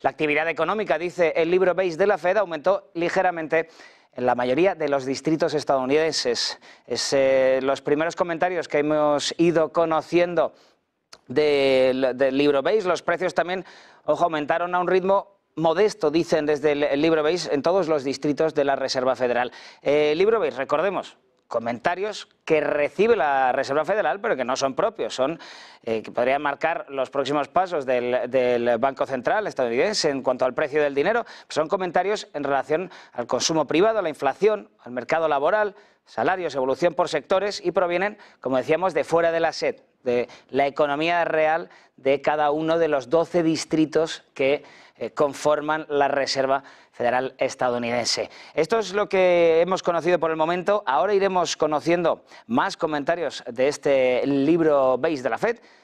La actividad económica, dice el libro Base de la Fed, aumentó ligeramente en la mayoría de los distritos estadounidenses. Es, eh, los primeros comentarios que hemos ido conociendo del, libro Base, los precios también, aumentaron a un ritmo modesto, dicen desde el, libro Base, en todos los distritos de la Reserva Federal. Eh, libro Base, recordemos, comentarios que recibe la Reserva Federal, pero que no son propios, son eh, que podrían marcar los próximos pasos del, del, Banco Central estadounidense en cuanto al precio del dinero. Son comentarios en relación al consumo privado, a la inflación, al mercado laboral, salarios, evolución por sectores y provienen, como decíamos, de fuera de la SED, de la economía real de cada uno de los 12 distritos que eh, conforman la Reserva Federal Estadounidense. Esto es lo que hemos conocido por el momento. Ahora iremos conociendo más comentarios de este libro Base de la Fed